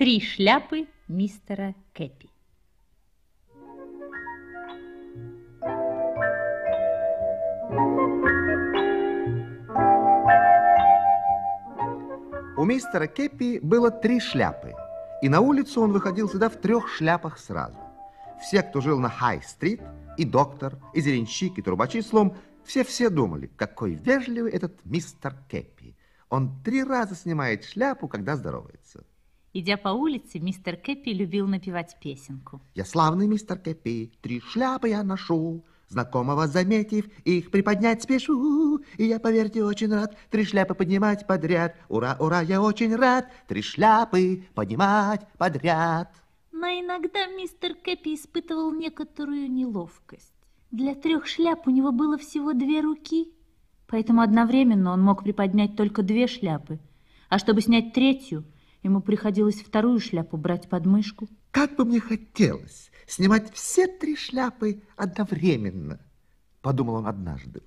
Три шляпы мистера Кэппи. У мистера Кеппи было три шляпы, и на улицу он выходил всегда в трех шляпах сразу. Все, кто жил на Хай-стрит, и доктор, и зеленщик, и трубачи трубочислом, все-все думали, какой вежливый этот мистер Кеппи. Он три раза снимает шляпу, когда здоровается. Идя по улице, мистер Кэппи любил напевать песенку. Я славный мистер Кэппи, три шляпы я ношу, Знакомого заметив, их приподнять спешу. И я, поверьте, очень рад три шляпы поднимать подряд. Ура, ура, я очень рад три шляпы поднимать подряд. Но иногда мистер Кэппи испытывал некоторую неловкость. Для трех шляп у него было всего две руки, поэтому одновременно он мог приподнять только две шляпы. А чтобы снять третью – Ему приходилось вторую шляпу брать под мышку. Как бы мне хотелось снимать все три шляпы одновременно, подумал он однажды.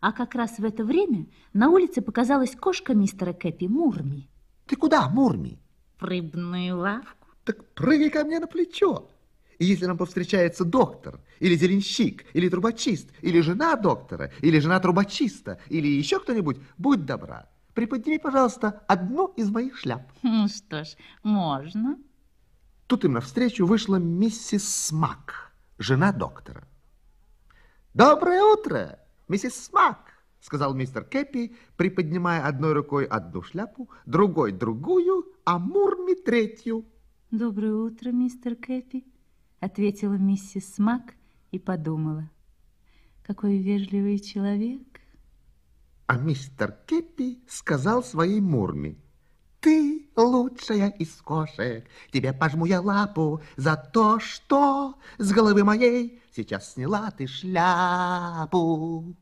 А как раз в это время на улице показалась кошка мистера Кэппи Мурми. Ты куда, Мурми? В рыбную лавку. Так прыгай ко мне на плечо. И если нам повстречается доктор, или зеленщик, или трубочист, или жена доктора, или жена трубочиста, или еще кто-нибудь, будь добра, преподними, пожалуйста, одну из моих шляп. Ну что ж, можно. Тут им навстречу вышла миссис Смак, жена доктора. «Доброе утро, миссис Смак!» — сказал мистер Кэппи, приподнимая одной рукой одну шляпу, другой другую, а Мурми третью. «Доброе утро, мистер Кэппи!» — ответила миссис Смак и подумала. «Какой вежливый человек!» А мистер Кеппи сказал своей Мурме, «Ты лучшая из кошек, тебе пожму я лапу за то, что с головы моей сейчас сняла ты шляпу».